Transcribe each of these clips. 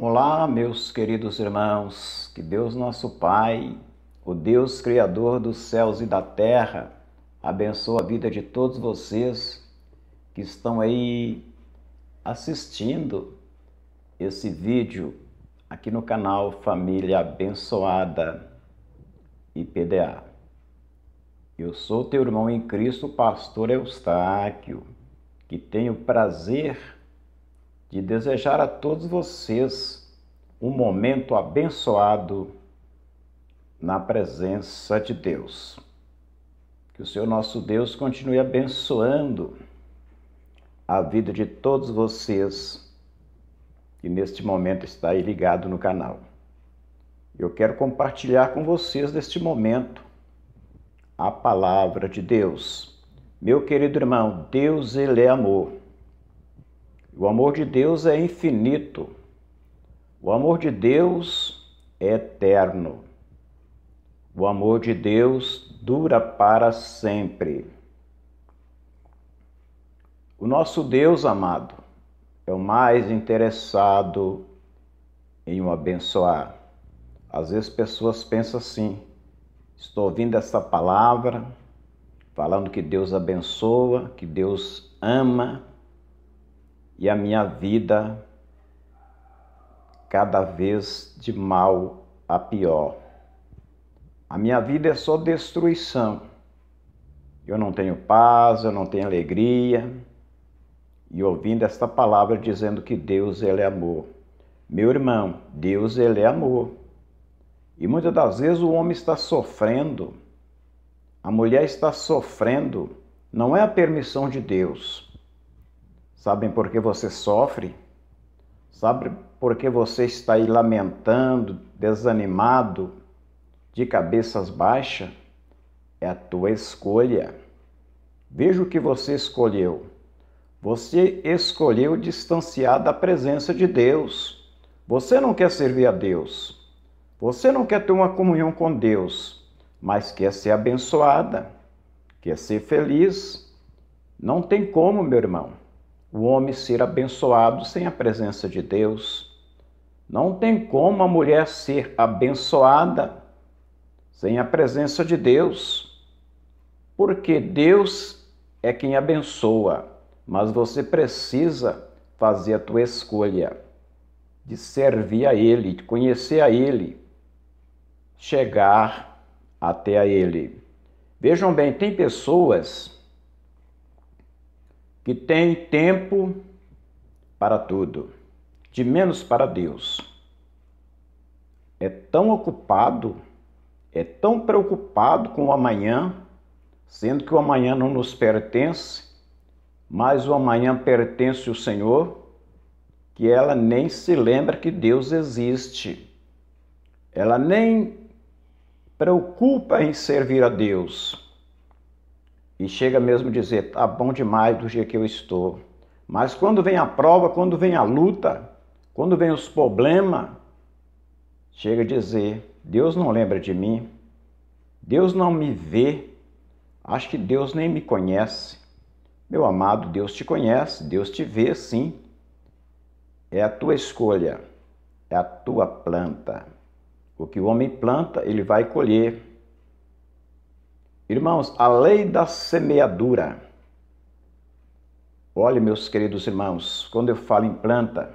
Olá, meus queridos irmãos, que Deus nosso Pai, o Deus Criador dos céus e da terra, abençoe a vida de todos vocês que estão aí assistindo esse vídeo aqui no canal Família Abençoada PDA. Eu sou teu irmão em Cristo, pastor Eustáquio, que tenho prazer de desejar a todos vocês um momento abençoado na presença de Deus. Que o Senhor nosso Deus continue abençoando a vida de todos vocês que neste momento está aí ligado no canal. Eu quero compartilhar com vocês neste momento a palavra de Deus. Meu querido irmão, Deus ele é amor. O amor de Deus é infinito. O amor de Deus é eterno. O amor de Deus dura para sempre. O nosso Deus amado é o mais interessado em o abençoar. Às vezes pessoas pensam assim: estou ouvindo essa palavra, falando que Deus abençoa, que Deus ama, e a minha vida cada vez de mal a pior. A minha vida é só destruição. Eu não tenho paz, eu não tenho alegria. E ouvindo esta palavra dizendo que Deus ele é amor. Meu irmão, Deus ele é amor. E muitas das vezes o homem está sofrendo, a mulher está sofrendo, não é a permissão de Deus, Sabem por que você sofre? Sabe por que você está aí lamentando, desanimado, de cabeças baixas? É a tua escolha. Veja o que você escolheu. Você escolheu distanciar da presença de Deus. Você não quer servir a Deus. Você não quer ter uma comunhão com Deus, mas quer ser abençoada, quer ser feliz. Não tem como, meu irmão o homem ser abençoado sem a presença de Deus. Não tem como a mulher ser abençoada sem a presença de Deus, porque Deus é quem abençoa, mas você precisa fazer a tua escolha de servir a Ele, de conhecer a Ele, chegar até a Ele. Vejam bem, tem pessoas que tem tempo para tudo, de menos para Deus. É tão ocupado, é tão preocupado com o amanhã, sendo que o amanhã não nos pertence, mas o amanhã pertence ao Senhor, que ela nem se lembra que Deus existe. Ela nem preocupa em servir a Deus e chega mesmo a dizer: tá bom demais do jeito que eu estou. Mas quando vem a prova, quando vem a luta, quando vem os problemas, chega a dizer: Deus não lembra de mim, Deus não me vê, acho que Deus nem me conhece. Meu amado, Deus te conhece, Deus te vê sim. É a tua escolha, é a tua planta. O que o homem planta, ele vai colher. Irmãos, a lei da semeadura. Olha, meus queridos irmãos, quando eu falo em planta,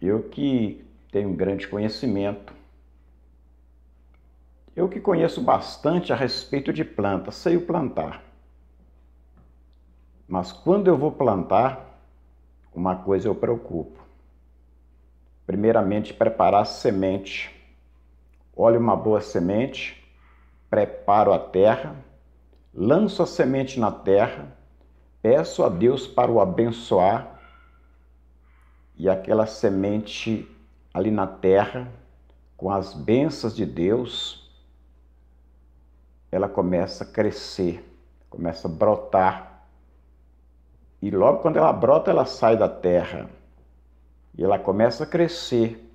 eu que tenho um grande conhecimento, eu que conheço bastante a respeito de planta, sei o plantar. Mas quando eu vou plantar, uma coisa eu preocupo. Primeiramente, preparar a semente. Olha uma boa semente preparo a terra, lanço a semente na terra, peço a Deus para o abençoar e aquela semente ali na terra, com as bênçãos de Deus, ela começa a crescer, começa a brotar. E logo quando ela brota, ela sai da terra. E ela começa a crescer.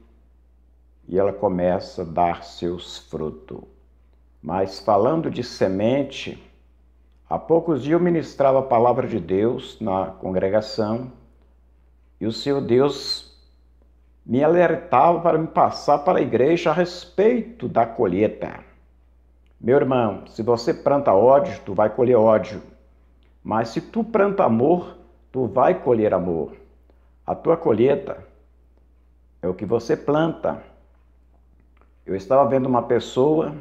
E ela começa a dar seus frutos. Mas falando de semente, há poucos dias eu ministrava a palavra de Deus na congregação e o seu Deus me alertava para me passar para a igreja a respeito da colheita. Meu irmão, se você planta ódio, tu vai colher ódio. Mas se tu planta amor, tu vai colher amor. A tua colheita é o que você planta. Eu estava vendo uma pessoa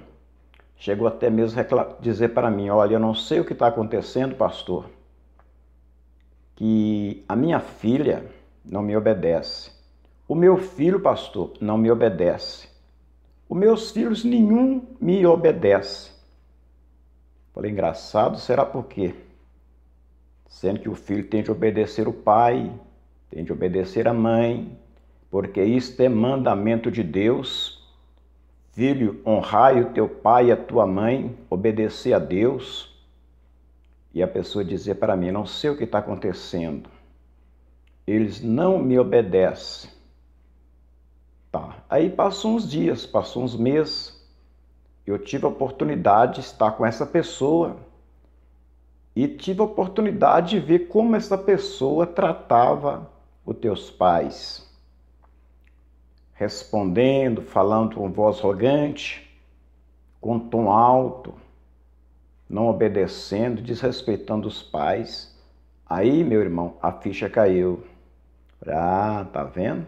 Chegou até mesmo dizer para mim: Olha, eu não sei o que está acontecendo, pastor, que a minha filha não me obedece. O meu filho, pastor, não me obedece. Os meus filhos, nenhum me obedece. Falei, engraçado, será por quê? Sendo que o filho tem de obedecer o pai, tem de obedecer a mãe, porque isto é mandamento de Deus Filho, honrai o teu pai e a tua mãe, obedecer a Deus. E a pessoa dizer para mim: não sei o que está acontecendo, eles não me obedecem. Tá. Aí passou uns dias, passou uns meses, eu tive a oportunidade de estar com essa pessoa e tive a oportunidade de ver como essa pessoa tratava os teus pais respondendo, falando com voz arrogante, com tom alto, não obedecendo, desrespeitando os pais. Aí, meu irmão, a ficha caiu. Ah, tá vendo?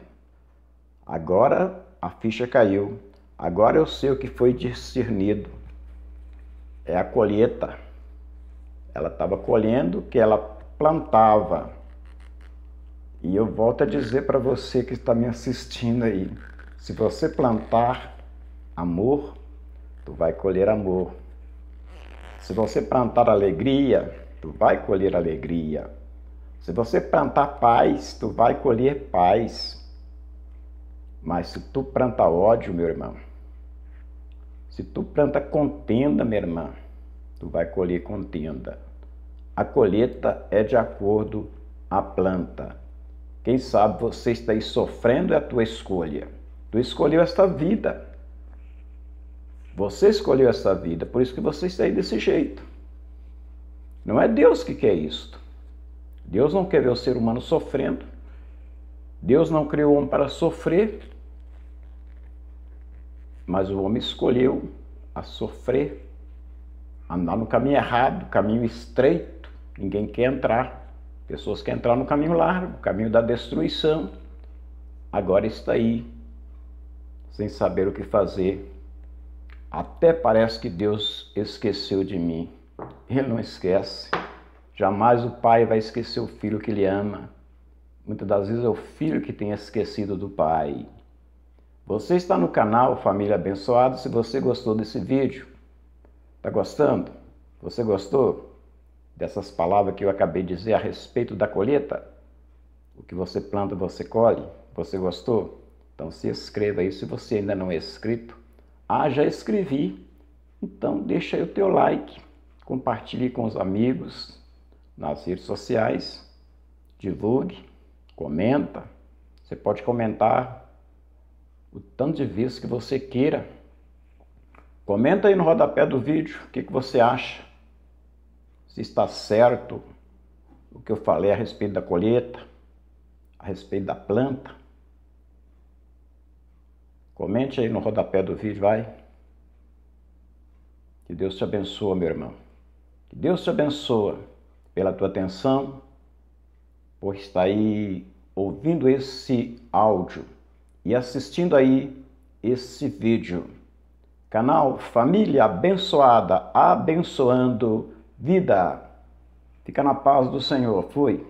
Agora a ficha caiu. Agora eu sei o que foi discernido. É a colheita. Ela estava colhendo o que ela plantava. E eu volto a dizer para você que está me assistindo aí, se você plantar amor, tu vai colher amor. Se você plantar alegria, tu vai colher alegria. Se você plantar paz, tu vai colher paz. Mas se tu planta ódio, meu irmão, se tu planta contenda, minha irmã, tu vai colher contenda. A colheita é de acordo à planta. Quem sabe você está aí sofrendo é a tua escolha. Tu escolheu esta vida. Você escolheu esta vida, por isso que você está aí desse jeito. Não é Deus que quer isto. Deus não quer ver o ser humano sofrendo. Deus não criou o homem para sofrer, mas o homem escolheu a sofrer, andar no caminho errado, caminho estreito, ninguém quer entrar. Pessoas que entraram no caminho largo, o caminho da destruição, agora está aí, sem saber o que fazer. Até parece que Deus esqueceu de mim. Ele não esquece. Jamais o pai vai esquecer o filho que ele ama. Muitas das vezes é o filho que tem esquecido do pai. Você está no canal Família Abençoada. Se você gostou desse vídeo, está gostando? Você gostou? dessas palavras que eu acabei de dizer a respeito da colheita. O que você planta, você colhe. Você gostou? Então se inscreva aí. Se você ainda não é inscrito, ah, já escrevi. Então deixa aí o teu like, compartilhe com os amigos nas redes sociais, divulgue, comenta. Você pode comentar o tanto de vezes que você queira. Comenta aí no rodapé do vídeo o que, que você acha se está certo o que eu falei a respeito da colheita, a respeito da planta. Comente aí no rodapé do vídeo, vai. Que Deus te abençoe, meu irmão. Que Deus te abençoe pela tua atenção, por estar aí ouvindo esse áudio e assistindo aí esse vídeo. Canal Família Abençoada, abençoando vida. Fica na paz do Senhor. Fui.